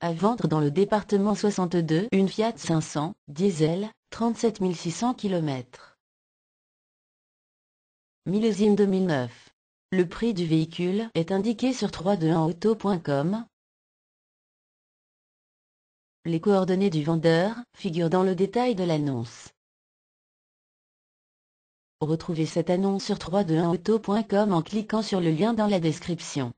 À vendre dans le département 62 une Fiat 500, diesel, 37 600 km. Millésime 2009. Le prix du véhicule est indiqué sur 321auto.com. Les coordonnées du vendeur figurent dans le détail de l'annonce. Retrouvez cette annonce sur 321auto.com en cliquant sur le lien dans la description.